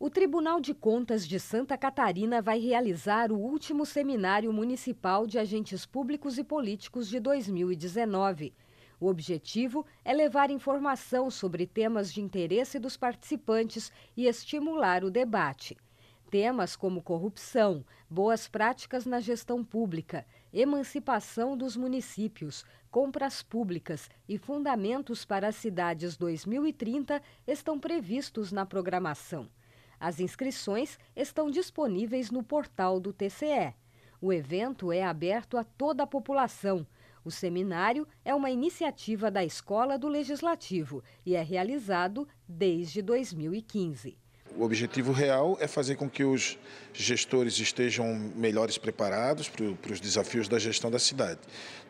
O Tribunal de Contas de Santa Catarina vai realizar o último Seminário Municipal de Agentes Públicos e Políticos de 2019. O objetivo é levar informação sobre temas de interesse dos participantes e estimular o debate. Temas como corrupção, boas práticas na gestão pública, Emancipação dos municípios, compras públicas e fundamentos para as cidades 2030 estão previstos na programação. As inscrições estão disponíveis no portal do TCE. O evento é aberto a toda a população. O seminário é uma iniciativa da Escola do Legislativo e é realizado desde 2015. O objetivo real é fazer com que os gestores estejam melhores preparados para os desafios da gestão da cidade.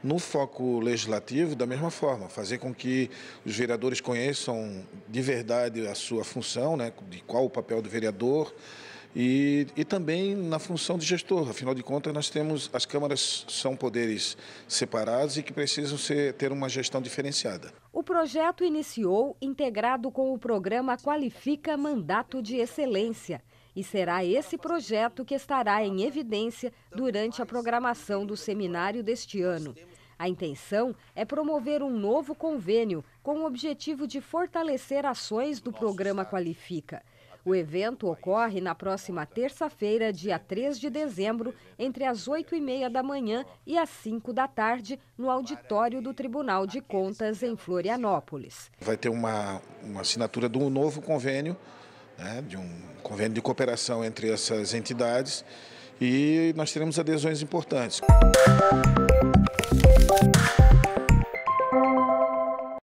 No foco legislativo, da mesma forma, fazer com que os vereadores conheçam de verdade a sua função, né, de qual o papel do vereador, e, e também na função de gestor. Afinal de contas, nós temos as câmaras são poderes separados e que precisam ser, ter uma gestão diferenciada. O projeto iniciou integrado com o programa Qualifica Mandato de Excelência. E será esse projeto que estará em evidência durante a programação do seminário deste ano. A intenção é promover um novo convênio com o objetivo de fortalecer ações do programa Qualifica. O evento ocorre na próxima terça-feira, dia 3 de dezembro, entre as 8 e meia da manhã e às 5 da tarde, no auditório do Tribunal de Contas, em Florianópolis. Vai ter uma, uma assinatura de um novo convênio, né, de um convênio de cooperação entre essas entidades, e nós teremos adesões importantes.